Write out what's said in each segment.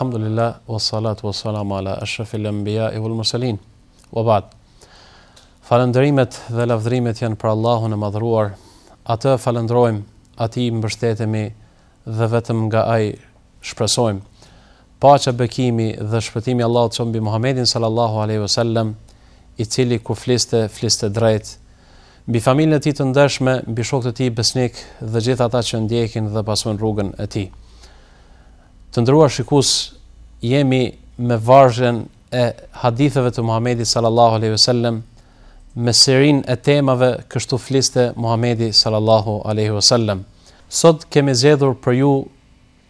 alhamdulillah, wa salatu wa salamu ala ashrafi anbiya i vul mursalin. Wa ba'd. Falëndërimet dhe lavdërimet janë për Allahun e madhruar. Atë falëndrojmë, ati mbështetemi dhe vetëm nga aj shpresojmë. Pa që bëkimi dhe shpëtimi Allahut të mbi Muhammedin sallallahu aleyhi wasallam, i cili ku fliste, fliste drejt. Bi familën e ti të ndeshme, bi shokët e ti besnik dhe gjitha ta që ndjekin dhe pasun rrugën e ti. Të ndruar shikus jemi me vargjen e haditheve të Muhamedi sallallahu aleyhi ve sellem me serin e temave kështu fliste Muhamedi sallallahu aleyhi ve sellem. Sot kemi zjedhur për ju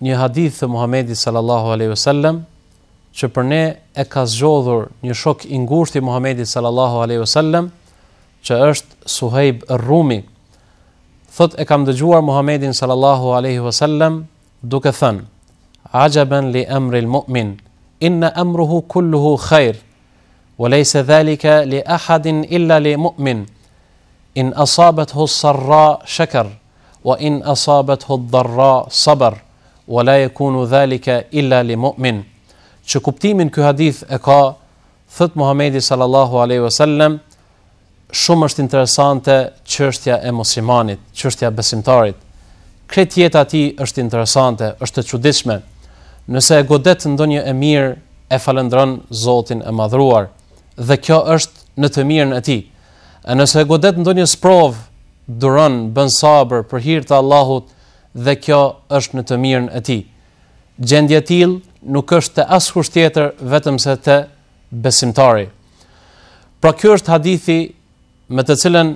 një hadith të Muhamedi sallallahu aleyhi ve sellem që për ne e ka zxodhur një shok ingushti Muhamedi sallallahu aleyhi ve sellem që është suhejb Rumi. Thot e kam dëgjuar Muhamedi sallallahu aleyhi ve sellem duke thënë Aqaban li emri il mu'min Inna emruhu kulluhu kheir Walejse dhalika li ahadin illa li mu'min In asabethu sarra shaker Wa in asabethu dharra sabar Wala jekunu dhalika illa li mu'min Që këptimin këj hadith e ka Thëtë Muhammedi sallallahu aleyhi vësellem Shumë është interesante qështja e musimanit Qështja besimtarit Kretjeta ti është interesante është të qëdisme nëse e godet ndonjë e mirë, e falendron Zotin e madhruar, dhe kjo është në të mirën e tij. E nëse e godet ndonjë sprov, duron, bën sabër për hir të Allahut dhe kjo është në të mirën e tij. Gjendje e tillë nuk është te kusht tjetër vetëm se të besimtari. Pra ky është hadithi me të cilën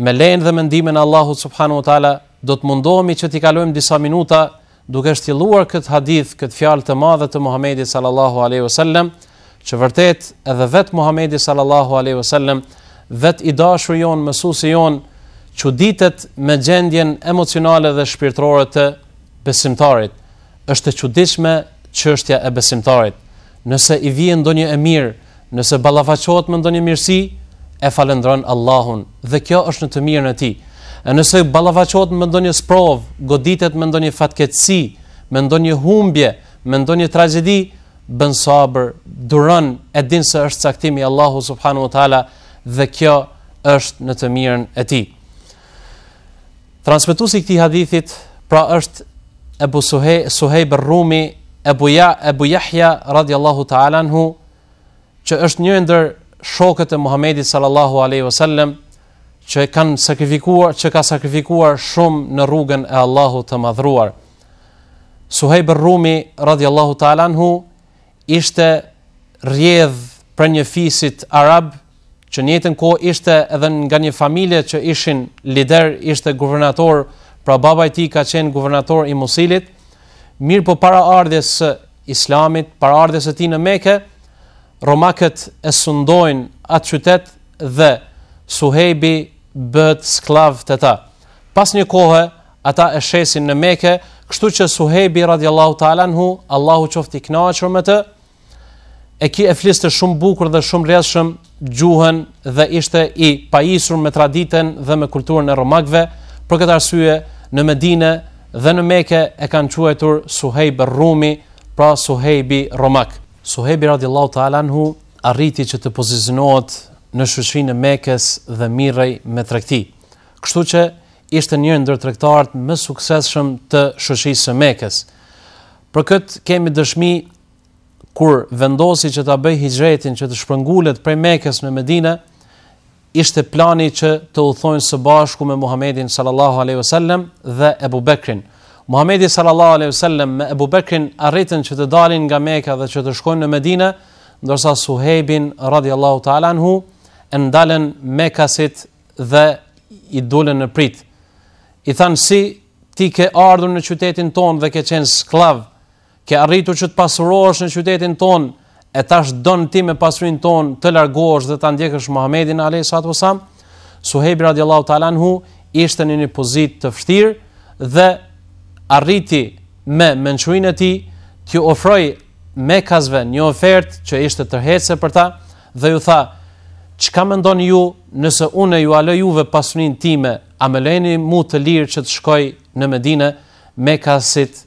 me lejnë dhe mendimin e Allahut subhanahu wa taala do të mundohemi që t'i kalojmë disa minuta duke shtjelluar këtë hadith, këtë fjalë të madhe të Muhamedit sallallahu alaihi wasallam, që vërtet edhe vetë Muhamedi sallallahu alaihi wasallam, vetë i dashur jon, mësuesi që çuditet me gjendjen emocionale dhe shpirtërore të besimtarit. Është e çuditshme çështja e besimtarit. Nëse i vjen ndonjë e mirë, nëse ballafaqohet me ndonjë mirësi, e falendron Allahun. Dhe kjo është në të mirën e tij. E Nëse balavachot me ndonjë sprov, goditet me ndonjë fatkësi, me ndonjë humbje, me ndonjë tragjedi, bën sabër, duron, e din se është caktimi i Allahut subhanahu wa taala dhe kjo është në të mirën e tij. Transmetuesi i këtij hadithit pra është Ebu Suhej Suheibur Rumi, Ebu Ja Ebu Yahya radhiyallahu taala anhu, që është një ndër shokët e Muhamedit sallallahu alaihi wasallam që kanë sakrifikuar, që ka sakrifikuar shumë në rrugën e Allahut të madhruar. Suhejb Rumi radhiyallahu ta'ala anhu ishte rrjedh për një fisit arab që në jetën kohë ishte edhe nga një familje që ishin lider, ishte guvernator, pra baba i tij ka qenë guvernator i Mosilit. Mirë po para ardhjes së Islamit, para ardhjes së tij në Mekë, romakët e sundojnë atë qytet dhe Suhejbi bët sklav të ta. Pas një kohë, ata e shesin në meke, kështu që Suhejbi radiallahu talan hu, Allahu qofti knaqër me të, e ki e flistë shumë bukur dhe shumë rrëshëm gjuhën dhe ishte i pajisur me traditen dhe me kulturën e romakve, për këtë arsye në Medine dhe në meke e kanë quajtur Suhejbi Rumi, pra Suhejbi Romak. Suhejbi radiallahu talan hu, arriti që të pozizinohet në shushin e mekes dhe mirej me trekti. Kështu që ishte një ndër trektarët më sukseshëm të shushisë e mekes. Për këtë kemi dëshmi kur vendosi që të bëj hijretin që të shpëngullet prej mekes në Medina, ishte plani që të uthojnë së bashku me Muhammedin sallallahu aleyhu sallem dhe Ebu Bekrin. Muhammedi sallallahu aleyhu sallem me Ebu Bekrin arritën që të dalin nga meka dhe që të shkojnë në Medina, ndërsa suhebin radiallahu ta'alan hu, e ndalen me kasit dhe i dulen në prit. I thanë si ti ke ardhur në qytetin ton dhe ke qenë sklav, ke arritu që të pasurosh në qytetin ton, e tash donë ti me pasurin ton të largosh dhe të ndjekësh Muhammedin a.s. Suhebi radiallahu talan hu ishte një një pozit të fështir dhe arriti me menquin e ti të ju ofroj me kazve një ofert që ishte tërhetse për ta dhe ju tha, Çka ndonë ju, nëse unë ju alë juve pasunin time, a më lejni mu të lirë që të shkoj në Medinë, kasit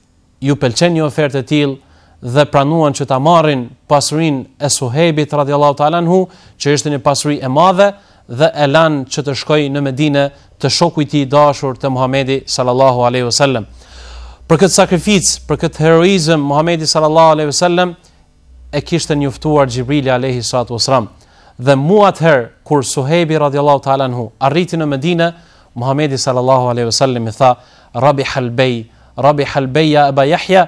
ju pëlqen një ofertë të tillë dhe pranuan që ta marrin pasurinë e Suhebit radhiyallahu ta'ala anhu, që ishte një pasuri e madhe dhe e lanë që të shkoj në Medinë të shoku i tij dashur të Muhamedit sallallahu alaihi wasallam. Për këtë sakrificë, për këtë heroizëm Muhamedi sallallahu alaihi wasallam e kishte njoftuar Gjibrili alaihi salatu wasallam dhe mua të kur Suhebi radhiyallahu ta'ala anhu arriti në Medinë, Muhamedi sallallahu alaihi wasallam i tha: "Rabi halbay, rabi halbay ya Abu Yahya,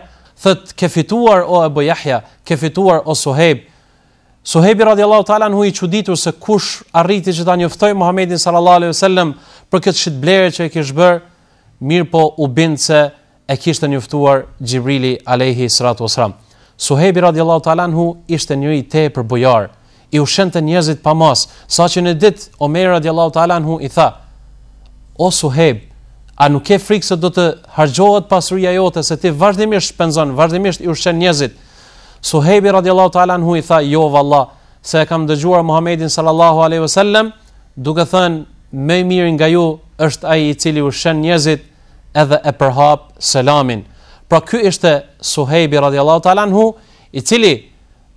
ke fituar o Abu Yahya, ke fituar o Suheb." Suhebi radhiyallahu ta'ala anhu i çuditur se kush arriti që ta njoftoi Muhamedit sallallahu alaihi wasallam për këtë shitblerë që e kish bër, mirë po u bind se e kishte njoftuar Xhibrili alaihi salatu wasalam. Suhebi radhiyallahu ta'ala anhu ishte një i tepër bujar i ushen të njerëzit pa mas, sa që në ditë, Omer radiallahu talan hu i tha, o suheb, a nuk e frikë se do të hargjohet pasurja jote, se ti vazhdimisht shpenzon, vazhdimisht i ushen njerëzit. Suhebi radiallahu talan hu i tha, jo valla, se kam dëgjuar Muhammedin sallallahu aleyhi vësallem, duke thënë, me mirë nga ju është aji i cili ushen njerëzit edhe e përhap selamin. Pra kjo ishte suhebi radiallahu talan hu, i cili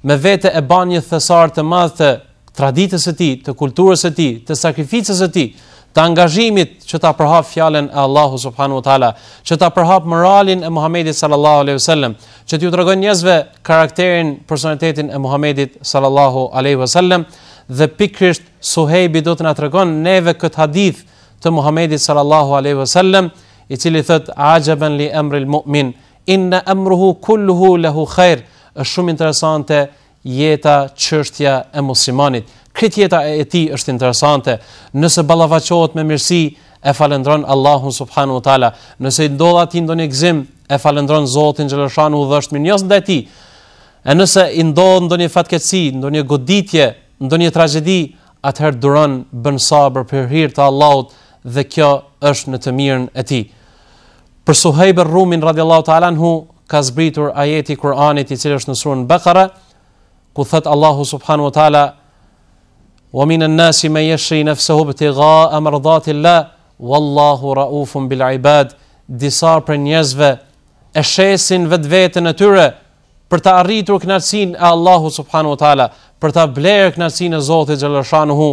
me vete e ban një thesar të madh të traditës së tij, të kulturës së tij, të sakrificës së tij, të angazhimit që ta përhap fjalën e Allahu subhanahu wa taala, që ta përhap moralin e Muhamedit sallallahu alaihi sallam, që t'ju tregon njerëzve karakterin, personalitetin e Muhamedit sallallahu alaihi sallam, dhe pikërisht Suhejbi do të na tregon neve kët hadith të Muhamedit sallallahu alaihi sallam, i cili thot ajaban li amril mu'min inna amruhu kulluhu lahu khair është shumë interesante jeta, çështja e muslimanit. Këtë jeta e tij është interesante. Nëse ballafaqohet me mirësi, e falendron Allahun subhanahu wa taala. Nëse i ndodha ti ndonjë gëzim, e falendron Zotin xhaloshan u dhësht mirë njerëz ndaj tij. E nëse i ndodh ndonjë fatkeqësi, ndonjë goditje, ndonjë tragjedi, atëherë duron bën sabër për hir të Allahut dhe kjo është në të mirën e tij. Për Suhaib ibn Rumin radhiyallahu ta'ala anhu, ka zbritur ajeti i Kuranit i cili është në surën Bekare ku thot Allahu subhanahu wa taala wa min an-nasi man yashri nafsuhu bitigaa amradati llah wallahu raufun bil ibad disa për njerëzve e shesin vetveten e tyre për të arritur kënaqësinë e Allahu subhanahu wa taala për ta blerë kënaqësinë e Zotit xhallashanuhu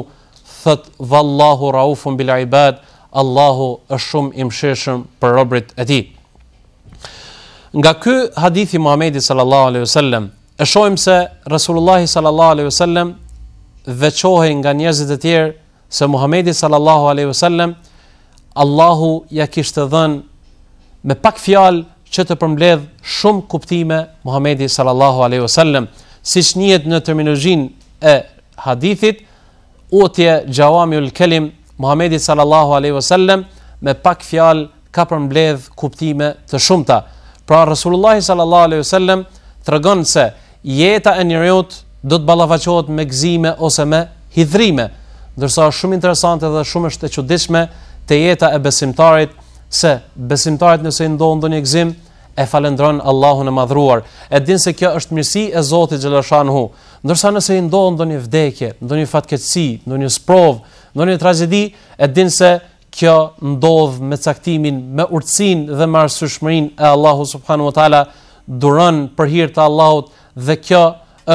thot wallahu raufun bil ibad Allahu është shumë i për robërit e tij Nga ky hadith i Muhamedit sallallahu alaihi wasallam, e shohim se Resulullah sallallahu alaihi wasallam veçohej nga njerëzit e tjerë se Muhamedi sallallahu alaihi wasallam Allahu ja kishte dhënë me pak fjalë që të përmbledh shumë kuptime Muhamedi sallallahu alaihi wasallam, siç njihet në terminologjinë e hadithit utje xhawamiul Kalim Muhamedi sallallahu alaihi wasallam me pak fjalë ka përmbledh kuptime të shumta. Pra Resulullah sallallahu alaihi wasallam tregon se jeta e njerëzit do të ballafaqohet me gëzime ose me hidhrime. Ndërsa është shumë interesante dhe shumë është e çuditshme te jeta e besimtarit se besimtarit nëse i ndodh ndonjë gëzim e falendron Allahun e madhruar. E din se kjo është mirësi e Zotit xhaleshanhu. Ndërsa nëse i ndodh ndonjë vdekje, ndonjë fatkeqësi, ndonjë sprov, ndonjë tragjedi, e din se kjo ndodh me caktimin, me urtësinë dhe me arsyeshmërinë e Allahut subhanahu wa taala, duron për hir të Allahut dhe kjo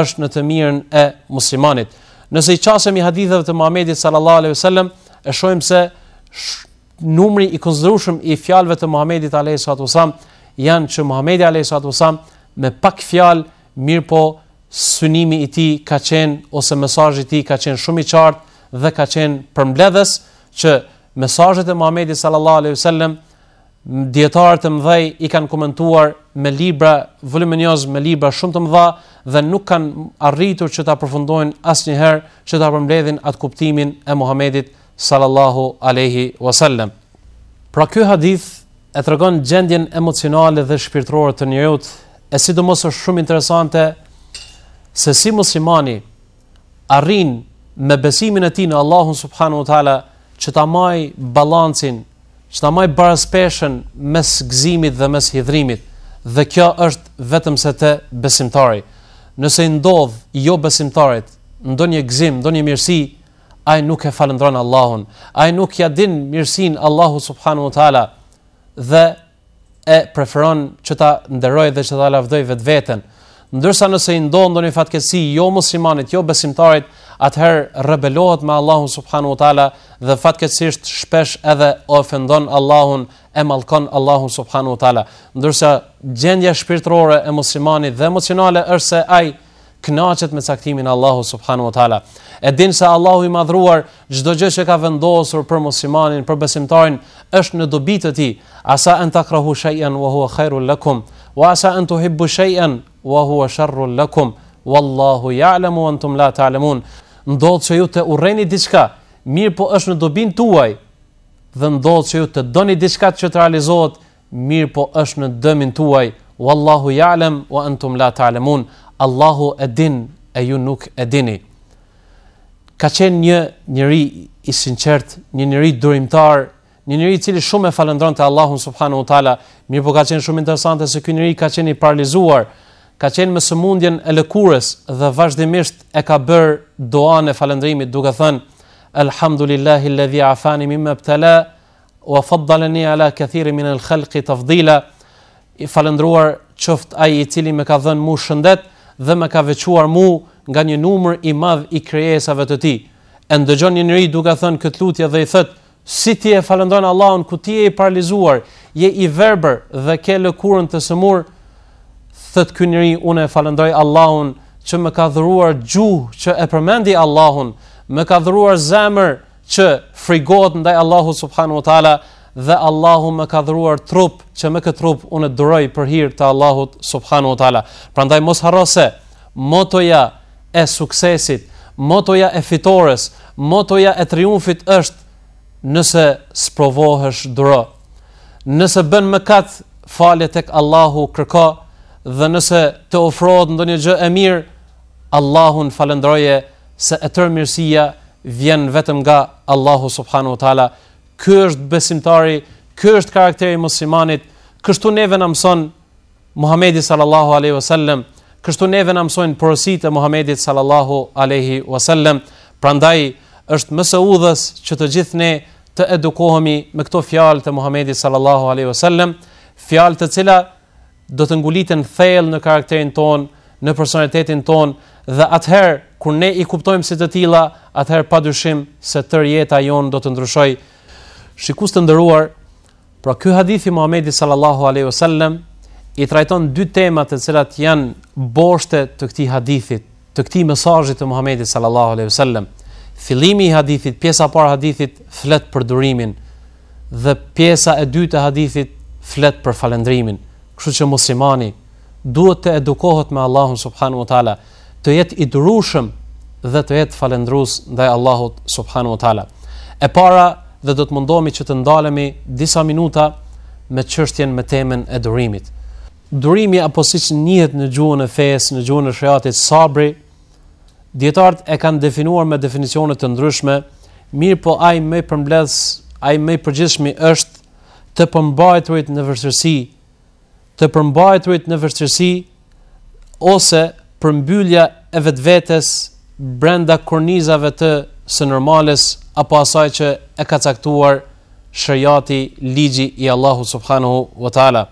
është në të mirën e muslimanit. Nëse i çasem i haditheve të Muhamedit sallallahu alejhi wasallam, e shohim se sh numri i konsiderueshëm i fjalëve të Muhamedit alayhi salatu wasallam janë që Muhamedi alayhi salatu wasallam me pak fjalë, mirë po synimi i tij ka qenë ose mesazhi i tij ka qenë shumë i qartë dhe ka qenë përmbledhës që mesajët e Muhammedi sallallahu aleyhi sallem, djetarët e mdhej i kanë komentuar me libra, vëlluminjoz me libra shumë të mdha dhe nuk kanë arritur që ta përfundojnë asë njëherë që ta përmledhin atë kuptimin e Muhammedit sallallahu aleyhi wasallem. Pra kjo hadith e të regon gjendjen emocionale dhe shpirtrore të njëjut e sidomos është shumë interesante se si muslimani arrin me besimin e ti në Allahun subhanu wa që ta maj balancin, që ta maj baraspeshen mes gzimit dhe mes hidrimit, dhe kjo është vetëm se te besimtari. Nëse i ndodhë jo besimtarit, ndo një gzim, ndo një mirësi, a nuk e falëndronë Allahun, a nuk ja din mirësin Allahu subhanu wa ta'ala, dhe e preferon që ta nderoj dhe që ta lafdoj vetë vetën, ndërsa nëse i ndonë do një fatkesi jo muslimanit, jo besimtarit, atëherë rebelohet me Allahun subhanu tala dhe fatkesisht shpesh edhe ofendon Allahun e malkon Allahun subhanu tala. Ndërsa gjendja shpirtrore e muslimanit dhe emocionale është se aj knaqet me caktimin Allahu subhanu tala. E dinë se Allahu i madhruar gjdo gjë që ka vendosur për muslimanin, për besimtarin, është në dobitë të ti, asa në takrahu shajjan wa hua kajru lëkum, wa asa në tuhibbu shajjan wa huwa sharrun lakum, wallahu ya'lamu wa antum la ta'lamun. Ndodh që ju të urreni diçka, mirë po është në dobin tuaj. Dhe ndodh që ju të doni diçka që të realizohet, mirë po është në dëmin tuaj. Wallahu ja'lam wa antum la ta'lamun. Allahu e din e ju nuk e dini. Ka qenë një njëri i sinqert, një njëri durimtar, një njëri i cili shumë e falëndron të Allahun subhanu tala, mirë po ka qenë shumë interesante se kënë njëri ka qenë i paralizuar, ka qenë me sëmundjen e lëkurës dhe vazhdimisht e ka bërë doan e falendrimit duke thënë Elhamdulillahi alladhi afani mimma btala wa faddalani ala kathirin min al-khalqi tafdila i falendruar qoft ai i cili më ka dhënë mu shëndet dhe më ka veçuar mua nga një numër i madh i krijesave të tij e ndëgjon një njerëz duke thënë kët lutje dhe i thot si ti e falendron Allahun ku ti je i paralizuar je i verbër dhe ke lëkurën të sëmurë thët ky njeri unë falënderoj Allahun që më ka dhruar gjuhë që e përmendi Allahun, më ka dhruar zemër që frigot ndaj Allahut subhanu wa taala dhe Allahu më ka dhruar trup që me këtë trup unë duroj për hir të Allahut subhanu wa taala. Prandaj mos harose, motoja e suksesit, motoja e fitores, motoja e triumfit është nëse sprovohesh duro. Nëse bën mëkat, falet tek Allahu, kërko dhe nëse të ofrohet ndonjë gjë e mirë, Allahun falënderoje se e tërë mirësia vjen vetëm nga Allahu subhanahu wa taala. Ky është besimtari, ky është karakteri i muslimanit. Kështu neve na mëson Muhamedi sallallahu alaihi wasallam. Kështu neve na mësojnë porositë e Muhamedit sallallahu alaihi wasallam. Prandaj është më së udhës që të gjithë ne të edukohemi me këto fjalë të Muhamedit sallallahu alaihi wasallam, fjalë të cilat do të nguliten thell në karakterin ton, në personalitetin ton dhe atëherë kur ne i kuptojmë si të tilla, atëherë padyshim se tër jeta jon do të ndryshojë. Shikues të nderuar, pra ky hadith i Muhamedit sallallahu alaihi wasallam i trajton dy tema të cilat janë boshte të këtij hadithit, të këtij mesazhi të Muhamedit sallallahu alaihi wasallam. Fillimi i hadithit, pjesa e parë e hadithit flet për durimin dhe pjesa e dytë e hadithit flet për falëndrimin. Kështu që muslimani duhet të edukohet me Allahun subhanu wa ta'la, të jetë i drushëm dhe të jetë falendrus dhe Allahut subhanu wa ta'la. E para dhe do të mundohemi që të ndalemi disa minuta me qështjen me temen e durimit. Durimi apo si që në gjuhën e fejes, në gjuhën e shreatit sabri, djetart e kanë definuar me definicionet të ndryshme, mirë po aj me përmbledhës, aj përgjithshmi është të përmbajturit në vërsërsi të përmbajturit në vështirësi ose përmbyllja e vetvetes brenda kornizave të së normales apo asaj që e ka caktuar shërjati ligji i Allahu subhanahu wa ta'ala.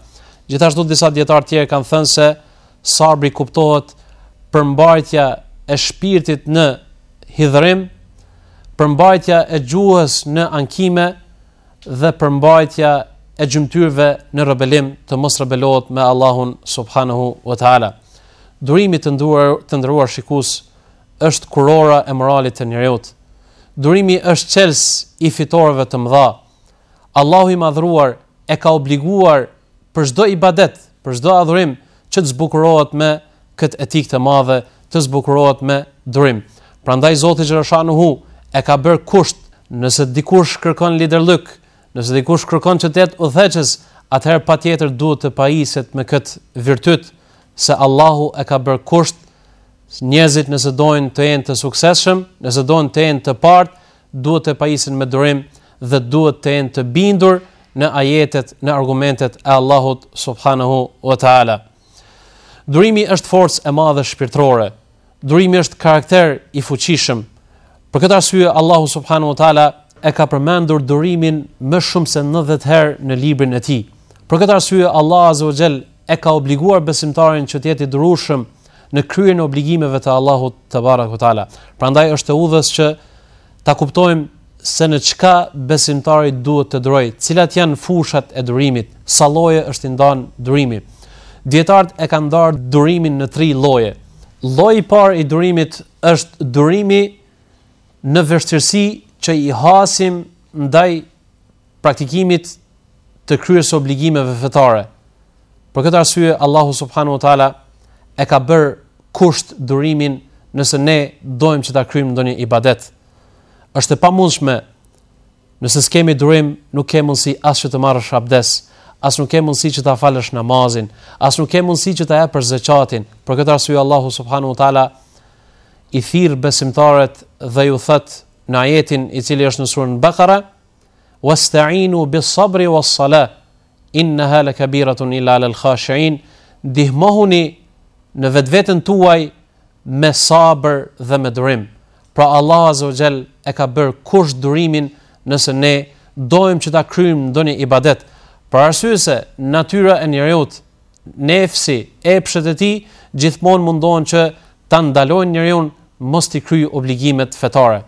Gjithashtu disa djetarë tjerë kanë thënë se sabri kuptohet përmbajtja e shpirtit në hidhërim, përmbajtja e gjuhës në ankime dhe përmbajtja e gjymtyrve në rebelim të mos rebelohet me Allahun subhanahu wa taala. Durimi të nduar të ndëruar shikues është kurora e moralit të njerëzit. Durimi është çelës i fitoreve të mëdha. Allahu i madhruar e ka obliguar për çdo ibadet, për çdo adhurim që të zbukurohet me këtë etik të madhe, të zbukurohet me durim. Prandaj Zoti xhashanuhu e ka bërë kusht nëse dikush kërkon liderlyk, Nëse dikush kërkon që të jetë udhëheqës, atëherë patjetër duhet të pajiset me këtë virtyt se Allahu e ka bërë kusht njerëzit nëse doin të jenë të suksesshëm, nëse doin të jenë të parë, duhet të pajisen me durim dhe duhet të jenë të bindur në ajetet, në argumentet e Allahut subhanahu wa taala. Durimi është forcë e madhe shpirtërore. Durimi është karakter i fuqishëm. Për këtë arsye Allahu subhanahu wa taala e ka përmendur durimin më shumë se 90 herë në librin e tij. Për këtë arsye Allah azza wa Jell e ka obliguar besimtarin që të jetë i durueshëm në kryerjen e obligimeve të Allahut te baraka taala. Prandaj është e udhës që ta kuptojmë se në çka besimtari duhet të drojë, cilat janë fushat e durimit, sa loje është i ndan durimi. Dietart e kanë ndarë durimin në tri lloje. Lloji i parë i durimit është durimi në vështirësi që i hasim ndaj praktikimit të kryes obligimeve fetare. Për këtë arsye Allahu subhanahu wa taala e ka bër kusht durimin nëse ne dojmë që ta kryejmë ndonjë ibadet. Është e pamundshme nëse s'kemë durim, nuk ke mundsi as që të marrësh abdes, as nuk ke mundsi që ta falësh namazin, as nuk ke mundsi që ta japësh zakatin. Për këtë arsye Allahu subhanahu wa taala i thirr besimtarët dhe ju thotë në ajetin i cili është në surën Bakara, wasta'inu bis-sabri was-salah, innaha lakabiratun illa 'alal khashi'in, dihmohuni në vetveten tuaj me sabër dhe me durim. Pra Allah azza wa jall e ka bër kush durimin nëse ne dojmë që ta kryjmë ndonjë ibadet. Për arsye se natyra e njerëzit, nefsi, epshet e tij gjithmonë mundohen që ta ndalojnë njeriu mos të kryjë obligimet fetare.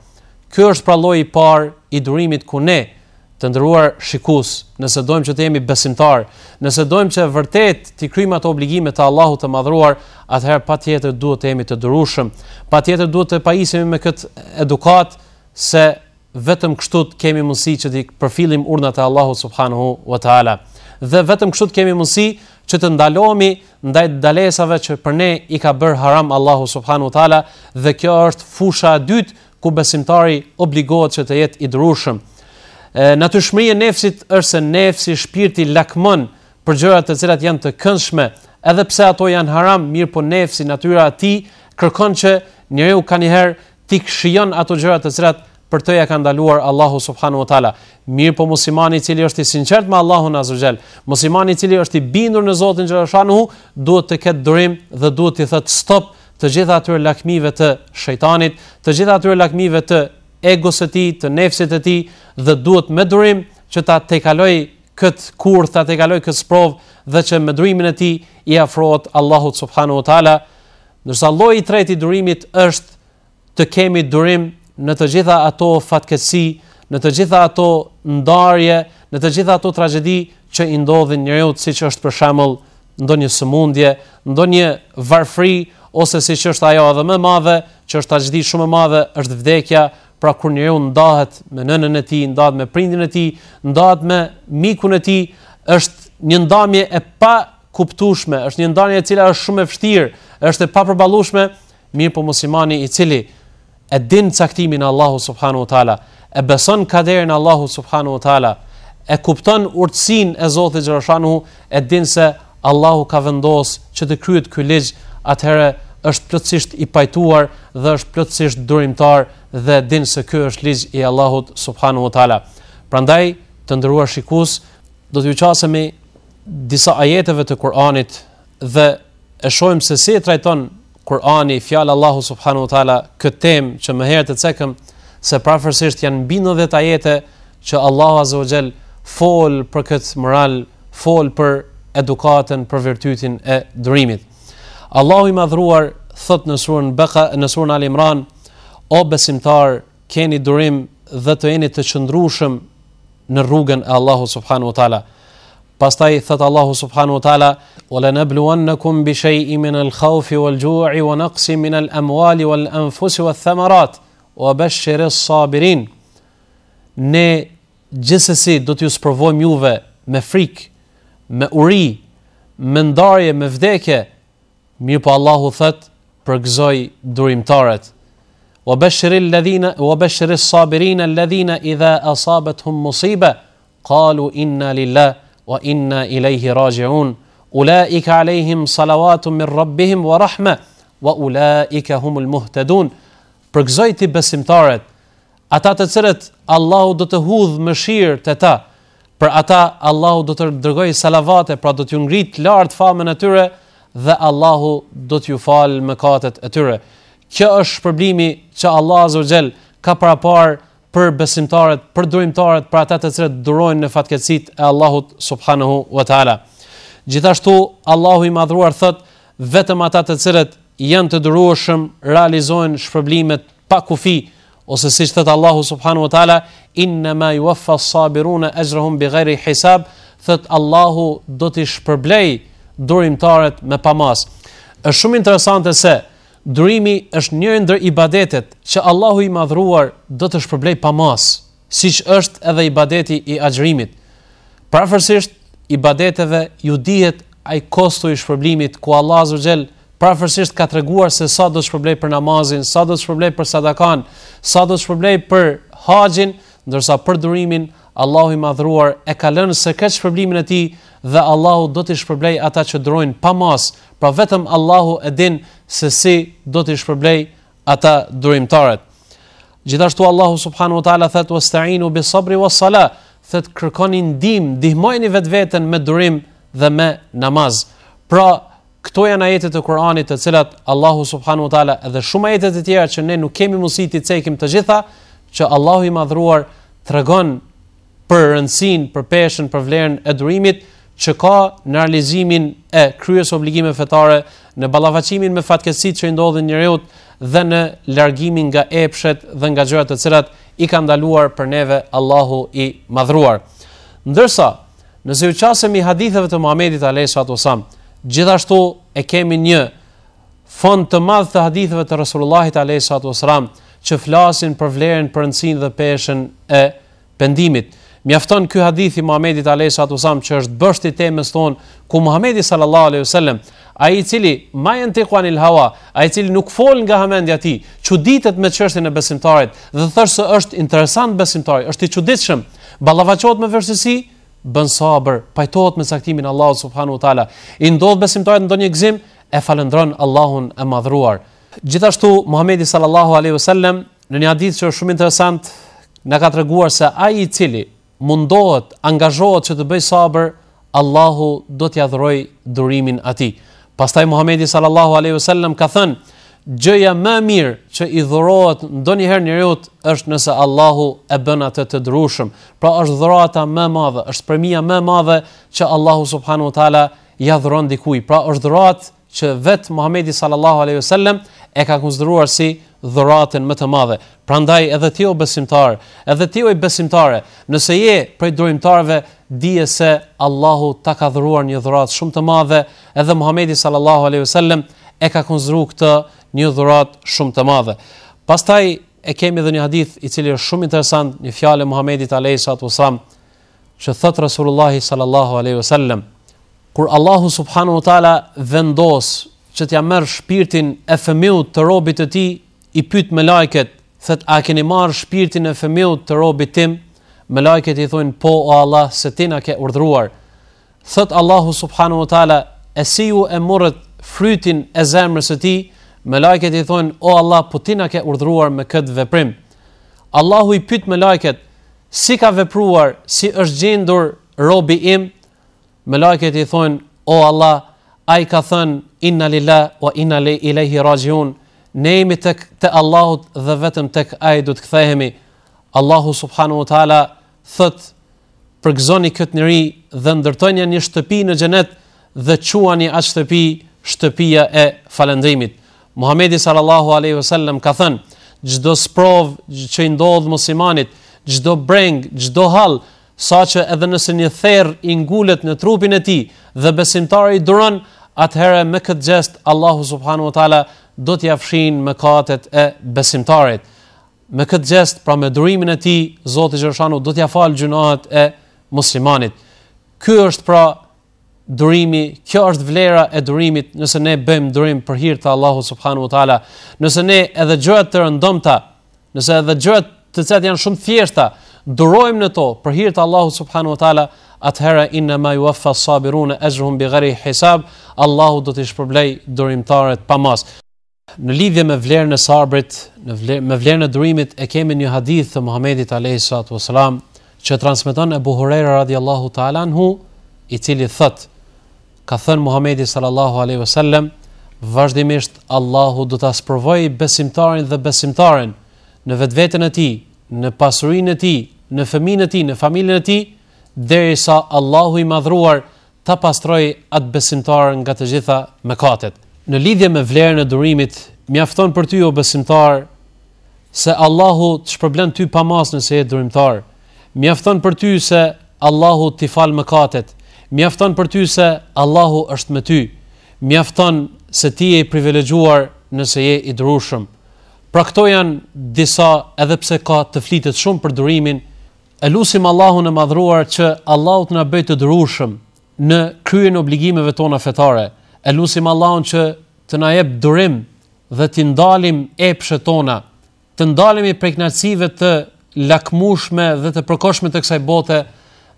Ky është pra lloji i parë i durimit ku ne të ndëruar shikues, nëse dojmë që të jemi besimtar, nëse dojmë që vërtet të kryjmë ato obligime të Allahut të madhruar, atëherë patjetër duhet të jemi të pa Patjetër duhet të pajisemi me këtë edukat se vetëm kështu të kemi mundësi që të përfilim urdhat e Allahut subhanahu wa taala. Dhe vetëm kështu të kemi mundësi që të ndalohemi ndaj dalesave që për ne i ka bërë haram Allahu subhanahu wa taala dhe kjo është fusha e dytë ku besimtari obligohet që të jetë i durushëm. Natyrshmëri e nefsit është se nefsi, shpirti lakmon për gjërat të cilat janë të këndshme, edhe pse ato janë haram, mirë po nefsi, natyra e tij kërkon që njeriu kaniherë ti kshijon ato gjëra të cilat për të ja ka ndaluar Allahu subhanahu wa taala. Mirë po muslimani i cili është i sinqert me Allahun jall, muslimani i cili është i bindur në Zotin xhallahu, duhet të ketë durim dhe duhet të thotë stop të gjitha ato lakmive të shejtanit, të gjitha ato lakmive të egos së tij, të nefsës së tij dhe duhet me durim që ta tejkaloj kët kurrë, ta tejkaloj kët sprov dhe që me durimin e tij i afrohet Allahut subhanahu wa taala. Ndërsa lloji i tretë i durimit është të kemi durim në të gjitha ato fatkeqësi, në të gjitha ato ndarje, në të gjitha ato tragjedi që i ndodhin njerëzit siç është për shembull ndonjë sëmundje, ndonjë varfëri, ose si që është ajo edhe më madhe, që është aqdi shumë madhe, është vdekja, pra kur njëru ndahet me nënën e ti, ndahet me prindin e ti, ndahet me mikun e ti, është një ndamje e pa kuptushme, është një ndamje e cila është shumë e fështirë, është e pa përbalushme, mirë po musimani i cili e din caktimin Allahu Subhanu Wa Ta'ala, e beson kaderin Allahu Subhanu Wa Ta'ala, e kupton urtsin e Zotit Xhoshanu e din se Allahu ka vendosur që të kryhet ky ligj, atëherë është plotësisht i pajtuar dhe është plotësisht durimtar dhe din se ky është ligj i Allahut subhanu wa taala. Prandaj, të ndëruar shikues, do t'ju çasemi disa ajeteve të Kur'anit dhe e shohim se si e trajton Kur'ani fjalë Allahu subhanu wa taala këtë temë që më herët e cekëm se prafërsisht janë dhe të ajete që Allahu azza wa fol për këtë moral, fol për edukatën për virtytin e dërimit. Allahu i madhruar thot në surën Beqa, në surën Al Imran, o besimtar, keni durim dhe të jeni të qëndrueshëm në rrugën e Allahu subhanahu wa taala. Pastaj thot Allahu subhanahu wa taala, "Wa lanabluwannakum bi shay'in min al-khawfi wal-ju'i wa naqsin min al-amwali wal-anfusi wath-thamarat, wa bashshir as-sabirin." Ne gjithsesi do t'ju sprovojmë juve me frikë me uri, me ndarje, me vdekje, mi pa po Allahu thëtë, përgëzoj durimtarët. Wa beshëril ladhina, wa beshëril sabirin e i dhe asabet hum musibë, kalu inna lilla, wa inna i lejhi rajeun, u la i ka salavatum mir rabbihim wa rahme, wa u i ka humul muhtedun, përgëzoj ti besimtarët, ata të cërët, Allahu do të hudhë më shirë të ta, për ata Allahu do të dërgojë salavate, pra do t'ju ngrit lart famën e tyre dhe Allahu do t'ju fal mëkatet e tyre. Kjo është shpërblimi që Allahu Azza wa Jell ka para për besimtarët, për durimtarët, për ata të cilët durojnë në fatkeqësitë e Allahut subhanahu wa taala. Gjithashtu Allahu i madhruar thot vetëm ata të cilët janë të durueshëm realizojnë shpërblimet pa kufi, ose si që thëtë Allahu subhanu wa ta'ala, inna ma ju wafa sabiruna ezrahum bi gheri hisab, thëtë Allahu do t'i shpërblej durimtarët me pamas. është shumë interesante se, durimi është njërë ndër i badetet, që Allahu i madhruar do t'i shpërblej pamas, si që është edhe i badeti i agjrimit. Prafërsisht, i badeteve ju dihet a i kostu i shpërblimit, ku Allah zërgjelë, prafërsisht ka të reguar se sa do të shpërblej për namazin, sa do të shpërblej për sadakan, sa do të shpërblej për haqin, ndërsa për durimin, Allahu i madhruar e ka lënë se këtë shpërblimin e ti dhe Allahu do të shpërblej ata që drojnë pa mas, pra vetëm Allahu e din se si do të shpërblej ata durimtarët. Gjithashtu Allahu subhanu wa ta'ala thëtë wastainu ta'inu bi sabri was sala, thëtë kërkoni ndihmë, dihmojni vetë vetën me durim dhe me namaz. Pra, Këto janë ajetet e Kur'anit të cilat Allahu subhanahu wa taala dhe shumë ajetet të tjera që ne nuk kemi mundësi t'i cekim të gjitha, që Allahu i madhruar tregon për rëndësinë, për peshën, për vlerën e durimit që ka në realizimin e kryes obligimeve fetare, në ballafaçimin me fatkesit që i ndodhin njeriu dhe në largimin nga epshet dhe nga gjërat të cilat i ka ndaluar për neve Allahu i madhruar. Ndërsa, nëse u qasemi haditheve të Muhamedit aleyhissalatu wasallam, Gjithashtu e kemi një fond të madh të haditheve të Resulullahit alayhisatu wasalam që flasin për vlerën, përëndsinë dhe peshën e pendimit. Mjafton ky hadith i Muhamedit alayhisatu wasalam që është bështi temës tonë ku Muhamedi sallallahu alaihi wasallam ai i cili majën të il hawa, ai i cili nuk fol nga hamendja ti, që ditet me qështin e besimtarit, dhe thërë së është interesant besimtarit, është i qudishëm, balavacot me vërshësi, bën sabër, pajtohet me saktimin Allahu subhanahu wa taala. I ndodh besimtarit ndonjë gëzim, e falëndron Allahun e madhruar. Gjithashtu Muhamedi sallallahu alaihi wasallam në një hadith që është shumë interesant, na ka treguar se ai i cili mundohet, angazhohet që të bëj sabër, Allahu do t'i adhurojë durimin atij. Pastaj Muhamedi sallallahu alaihi wasallam ka thënë gjëja më mirë që i dhurohet ndonjëherë njeriu është nëse Allahu e bën atë të dhurshëm. Pra është dhurata më e madhe, është premia më e madhe që Allahu subhanahu wa taala ja dhuron dikujt. Pra është dhurat që vet Muhamedi sallallahu alaihi wasallam e ka konsideruar si dhuratën më të madhe. Prandaj edhe ti o besimtar, edhe ti o besimtare, nëse je prej dhurimtarëve, di se Allahu ta ka dhuruar një dhuratë shumë të madhe, edhe Muhamedi sallallahu alaihi wasallam e ka konsideruar këtë një dhurat shumë të madhe. Pastaj e kemi edhe një hadith i cili është shumë interesant, një fjalë e Muhamedit aleyhissalatu wasallam që thot Rasulullah sallallahu alaihi wasallam kur Allahu subhanahu wa taala vendos që t'ia ja merr shpirtin e fëmijës të robit të tij, i pyet me lajket, thot a keni marë shpirtin e fëmijës të robit tim? Me lajket i thujnë po o Allah se ti na ke urdhëruar. Thot Allahu subhanahu wa taala, e si ju e morët frytin e zemrës së tij? Me lajket i thonë, o Allah, po ti ke urdhruar me këtë veprim. Allahu i pytë me lajket, si ka vepruar, si është gjendur robi im? Me lajket i thonë, o Allah, a i ka thënë, inna lilla o inna le i lehi rajion, ne imi të, të Allahut dhe vetëm të ai du të këthejemi. Allahu subhanu wa ta'ala thëtë, përgëzoni këtë njëri dhe ndërtojnja një shtëpi në gjenet dhe quani a shtëpi shtëpia e falendrimit. Muhamedi sallallahu alaihi wasallam ka thënë, çdo sprov që i ndodh muslimanit, çdo breng, çdo hall, saqë edhe nëse një therr i ngulet në trupin e tij dhe besimtari duron, atëherë me këtë gest Allahu subhanahu wa taala do t'i afshin mëkatet e besimtarit. Me këtë gest, pra me durimin e tij, Zoti xhoshanu do t'i afal gjunohat e muslimanit. Ky është pra durimi, kjo është vlera e durimit, nëse ne bëjmë durim për hir të Allahut subhanahu wa taala, nëse ne edhe gjërat të rëndomta, nëse edhe gjërat të cilat janë shumë thjeshta, durojmë në to për hir të Allahut subhanahu wa taala, atëherë inna ma yuwaffa as-sabiruna ajruhum bi ghairi hisab, Allahu do të shpërblej durimtarët pa mas. Në lidhje me vlerën e sabrit, në vlerë me vlerën e durimit e kemi një hadith të Muhamedit alayhisat wassalam që transmeton Abu Huraira radhiyallahu ta'ala anhu i cili thotë ka thënë Muhamedi sallallahu alaihi wasallam vazhdimisht Allahu do ta sprovojë besimtarin dhe besimtaren në vetveten e tij, në pasurinë e tij, në fëminë e tij, në familjen e tij derisa Allahu i madhruar ta pastroj atë besimtar nga të gjitha mëkatet. Në lidhje me vlerën e durimit, mjafton për ty o besimtar se Allahu të shpërblen ty pa masë nëse je durimtar. Mjafton për ty se Allahu të falë mëkatet mjafton për ty se Allahu është me ty. Mjafton se ti je i privilegjuar nëse je i durueshëm. Pra këto janë disa edhe pse ka të flitet shumë për durimin, e lusim Allahun e madhruar që Allahu të na bëjë të durueshëm në kryen obligimeve tona fetare. E lutim Allahun që të na jep durim dhe të ndalim epshet tona, të ndalemi prej knaçive të lakmushme dhe të përkoshme të kësaj bote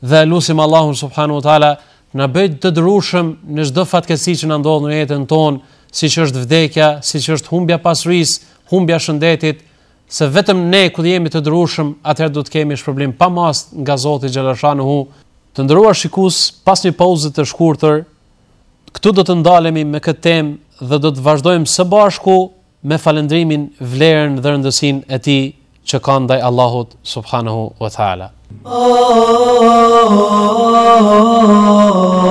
dhe lusim Allahun subhanu të ala në bëjt të drushëm në shdo fatkesi që në ndodhë në jetën tonë, si që është vdekja, si që është humbja pasuris, humbja shëndetit, se vetëm ne këtë jemi të drushëm, atër du të kemi shë problem pa mas nga Zotit Gjelashanu hu. Të ndëruar shikus pas një pauzit të shkurëtër, këtu do të ndalemi me këtë tem dhe do të vazhdojmë së bashku me falendrimin vlerën dhe rëndësin e ti që kanë Allahut Subhanahu wa ta'ala. oh.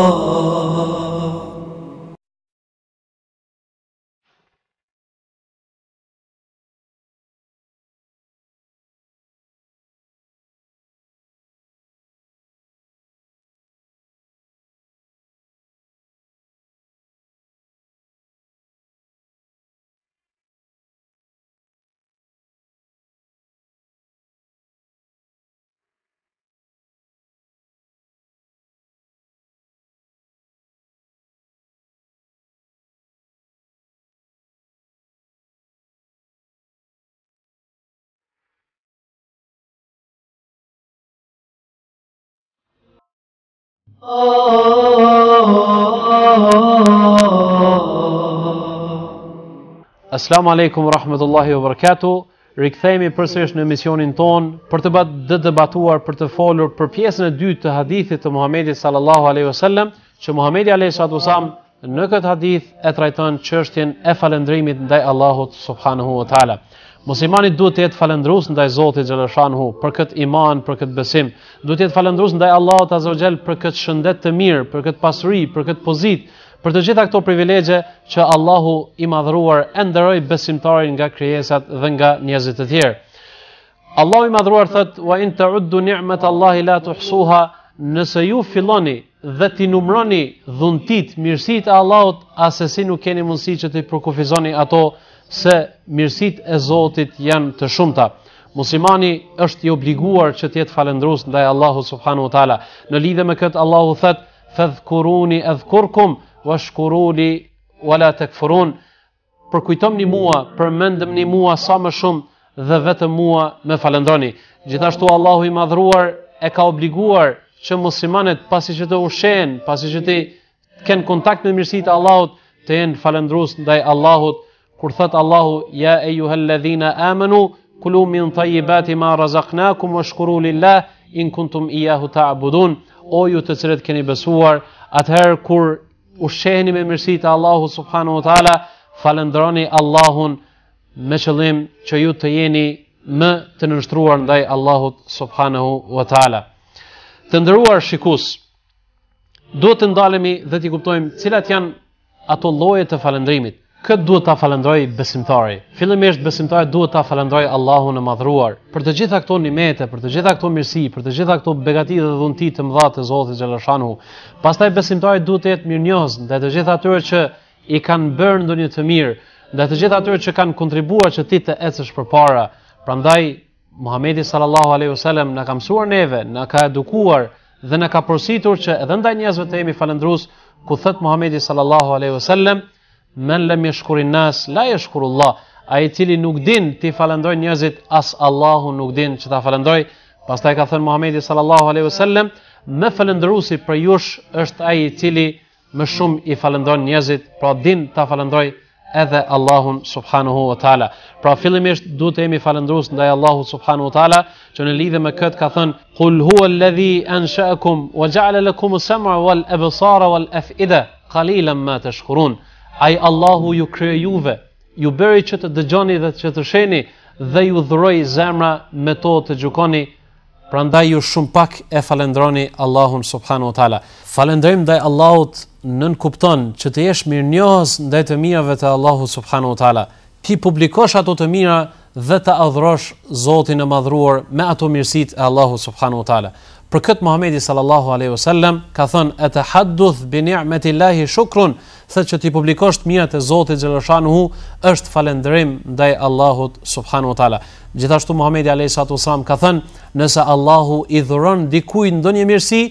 Asalamu alaikum rahmetullahi wa barakatuh. Rikthehemi përsërisht në emisionin ton për të debatuar, për të folur për pjesën e dytë të hadithit të Muhamedit sallallahu alaihi wasallam, që Muhamedi alayhi salatu wasallam në këtë hadith e trajton çështjen e falëndrimit ndaj Allahut subhanahu wa taala. Muslimani duhet të jetë falëndrues ndaj Zotit xhaleshanhu për këtë iman, për këtë besim. Duhet të jetë falëndrues ndaj Allahut azza xhel për këtë shëndet të mirë, për këtë pasuri, për këtë pozitë, për të gjitha këto privilegje që Allahu i madhruar e nderoi besimtarin nga krijesat dhe nga njerëzit e tjerë. Allahu i madhruar thot: "Wa in ta'uddu ni'mat Allahi la tuhsuha", nëse ju filloni dhe ti numroni dhuntit, mirësitë e Allahut, asesi nuk keni mundësi që të përkufizoni ato, se mirësit e Zotit janë të shumëta. Muslimani është i obliguar që të jetë falendrus ndaj Allahu subhanahu wa taala. Në lidhje me këtë Allahu thot: "Fadhkuruni adhkurkum washkuruli wala takfurun." Përkujtomni mua, përmendni mua sa më shumë dhe vetëm mua më falendroni. Gjithashtu Allahu i madhruar e ka obliguar që muslimanët pasi që të ushqehen, pasi që të kenë kontakt me mirësitë e Allahut, të jenë falendrus ndaj Allahut kur thot Allahu ya ja, ayyuhal ladhina amanu kulu min tayyibati ma razaqnakum washkuru lillah in kuntum iyyahu ta'budun o ju të cilët keni besuar atëherë kur ushqeheni me mirësitë e Allahu subhanahu wa taala falendroni Allahun me qëllim që ju të jeni më të nënshtruar ndaj Allahut subhanahu wa taala të ndëruar shikues duhet të ndalemi dhe të kuptojmë cilat janë ato lloje të falendrimit, Këtë duhet ta falendroj besimtari. Fillimisht besimtari duhet ta falendroj Allahun e madhruar për të gjitha këto nimete, për të gjitha këto mirësi, për të gjitha këto begati dhe dhunti të mëdha të Zotit pas Pastaj besimtari duhet të jetë mirënjohës ndaj të gjitha atyre që i kanë bërë ndonjë të mirë, ndaj të gjitha atyre që kanë kontribuar që ti të ecësh përpara. Prandaj Muhamedi sallallahu alaihi wasallam na ka neve, na ka edukuar dhe na ka porositur që edhe ndaj njerëzve të jemi falendrues, ku thot Muhamedi sallallahu alaihi wasallam Men lem yashkurin nas la yashkurullah. Ai cili nuk din ti falendoj njerzit as Allahu nuk din që ta falendroj. Pastaj ka thënë Muhamedi sallallahu alaihi wasallam, Me falendruesi për jush është ai i cili më shumë i falëndron njerëzit, pra din ta falendoj edhe Allahun subhanahu wa taala. Pra fillimisht duhet të jemi falëndrues ndaj Allahut subhanahu wa taala, që në lidhje me këtë ka thënë kul huwa alladhi ansha'akum wa ja'ala lakum as-sam'a wal-absara wal-af'ida qalilan ma tashkurun ai Allahu ju kryo juve, ju bëri që të dëgjoni dhe që të sheni, dhe ju dhëroj zemra me to të gjukoni, pra ju shumë pak e falendroni Allahun subhanu wa ta'la. Falendrim dhe Allahut nën kupton që të jesh mirë njohës ndaj të mirëve të Allahu subhanu wa ta'la. Ti publikosh ato të mira dhe të adhrosh Zotin e madhruar me ato mirësit e Allahu subhanu wa ta'la. Për këtë Muhamedi sallallahu alaihi wasallam ka thënë atahadduth bi ni'matillahi shukrun, sa që ti publikosh të mirat e Zotit xhaloshanu është falëndrim ndaj Allahut subhanahu wa taala. Gjithashtu Muhamedi alayhi salatu wasallam ka thënë nëse Allahu i dhuron dikujt ndonjë mirësi,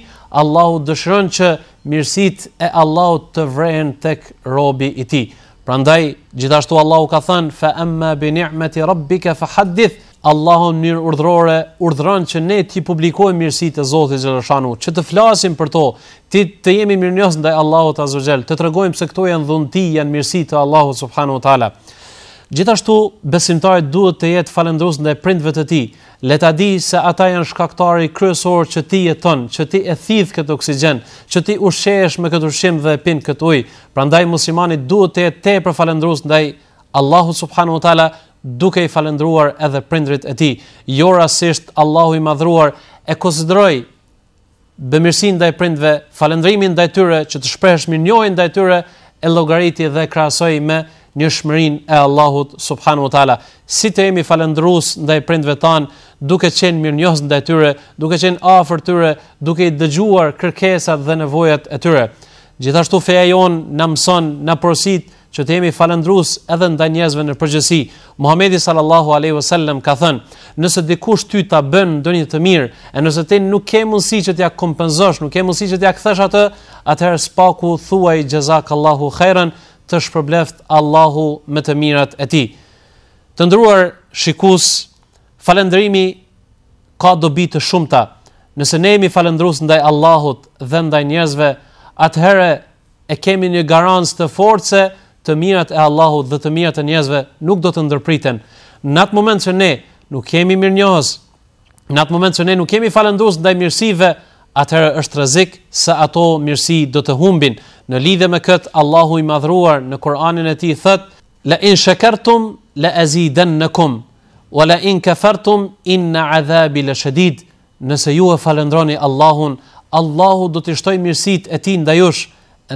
Allahu dëshiron që mirësitë e Allahut të vrehen tek robi i tij. Prandaj gjithashtu Allahu ka thënë fa amma bi ni'mati rabbika fahaddith Allahun mirë urdhrore, urdhron që ne ti publikojmë mirësitë e Zotit Xhelashanu, që të flasim për to, ti të jemi mirënjohës ndaj Allahut Azhxhel, të tregojmë se këto janë dhunti, janë mirësi të Allahut Subhanu Ta'la. Gjithashtu besimtarët duhet të jetë falendërues ndaj prindve të tij. Le ta di se ata janë shkaktari kryesor që ti jeton, që ti e thith këtë oksigjen, që ti ushqehesh me këtë ushqim dhe pin këtë ujë. Prandaj muslimani duhet të jetë tepër falendërues ndaj Allahut subhanahu wa taala duke i falendruar edhe prindrit e ti. Jo rasisht Allahu i madhruar e kosidroj bëmirsin dhe i prindve, falendrimin ndaj tyre, që të shpresh mirë ndaj tyre, e logariti dhe krasoj me një shmërin e Allahut subhanu tala. Si të jemi falendrus ndaj i prindve tanë, duke qenë mirë njohës i tyre, duke qenë afer tyre, duke i dëgjuar kërkesat dhe nevojat e tyre. Gjithashtu feja jonë në mëson, në prosit që të jemi falëndrus edhe ndaj njëzve në përgjësi. Muhamedi sallallahu aleyhi vësallem ka thënë, nëse dikush ty ta bënë ndë të mirë, e nëse ti nuk ke mundësi që t'ja kompenzosh, nuk ke mundësi që t'ja këthesh atë, atëherë spaku thuaj gjezak Allahu kajrën, të shpërbleft Allahu me të mirat e ti. Të ndruar shikus, falëndrimi ka dobi të shumëta. Nëse ne jemi falëndrus ndaj Allahut dhe ndaj njëzve, atëherë e kemi një garans të forë të mirat e Allahut dhe të mirat e njerëzve nuk do të ndërpriten. Në atë moment që ne nuk kemi mirënjohës, në atë moment që ne nuk kemi falëndues ndaj mirësive, atëherë është rrezik se ato mirësi do të humbin. Në lidhje me kët, Allahu i madhruar në Kur'anin e Tij thotë: "La in shakartum la azidannakum, wa la in kafartum in azabi lashadid." Nëse ju e falëndroni Allahun, Allahu do t'i shtojë mirësitë e Tij ndaj jush.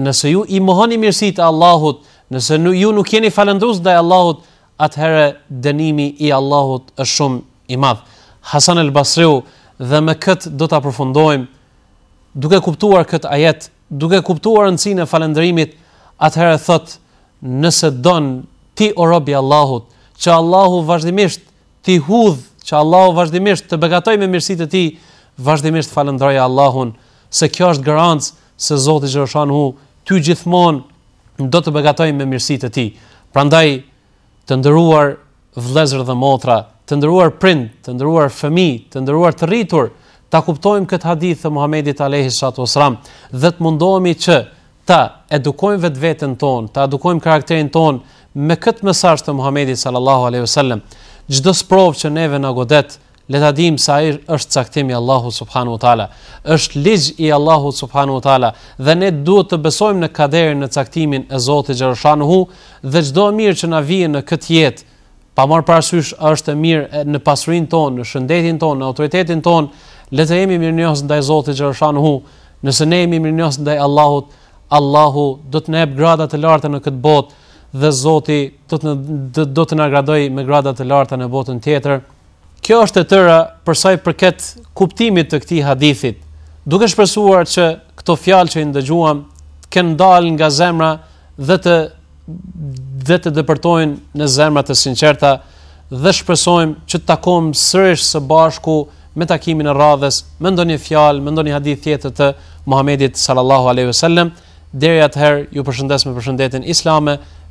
Nëse ju i mohoni mirësitë e Allahut, Nëse nuk, ju nuk jeni falendrus dhe Allahut, atëherë dënimi i Allahut është shumë i madhë. Hasan el Basriu dhe me këtë do të aprofundojmë, duke kuptuar këtë ajet, duke kuptuar në cine falendrimit, atëherë thotë, nëse donë ti o robi Allahut, që Allahu vazhdimisht ti hudh, që Allahu vazhdimisht të begatoj me mirësit e ti, vazhdimisht falendroja Allahun, se kjo është garancë se Zotë i Gjërëshan hu, ty gjithmonë, do të begatojmë me mirësi të ti. Pra ndaj të ndëruar vlezër dhe motra, të ndëruar prind, të ndëruar fëmi, të ndëruar të rritur, ta kuptojmë këtë hadith të Muhammedit Alehi Shatu Osram, dhe të mundohemi që ta edukojmë vetë vetën tonë, ta edukojmë karakterin tonë me këtë mesajtë të Muhammedit Sallallahu Alehi Vesellem. Gjdo sprovë që neve në godetë, le ta dim se ai është caktimi i Allahut subhanahu wa taala, është ligj i Allahut subhanahu wa taala dhe ne duhet të besojmë në kaderin në caktimin e Zotit xhashanuhu dhe çdo mirë që na vjen në këtë jetë pa marr parasysh është e mirë në pasurinë tonë, në shëndetin tonë, në autoritetin tonë, le të jemi mirënjohës ndaj Zotit xhashanuhu, nëse ne jemi mirënjohës ndaj Allahut, Allahu do të na jap grada të larta në këtë botë dhe Zoti do të do të na gradoj me grada të larta në botën tjetër. Kjo është e tëra përsa i përket kuptimit të këtij hadithit, duke shpresuar që këto fjalë që i ndëgjuam të kenë dalë nga zemra dhe të dhe të dëpërtojnë në zemra të sinqerta dhe shpresojmë që të takojmë sërish së bashku me takimin e radhës me ndonjë fjalë, me ndonjë hadith tjetër të Muhamedit sallallahu alaihi wasallam. Deri atëherë ju përshëndes me përshëndetjen islame.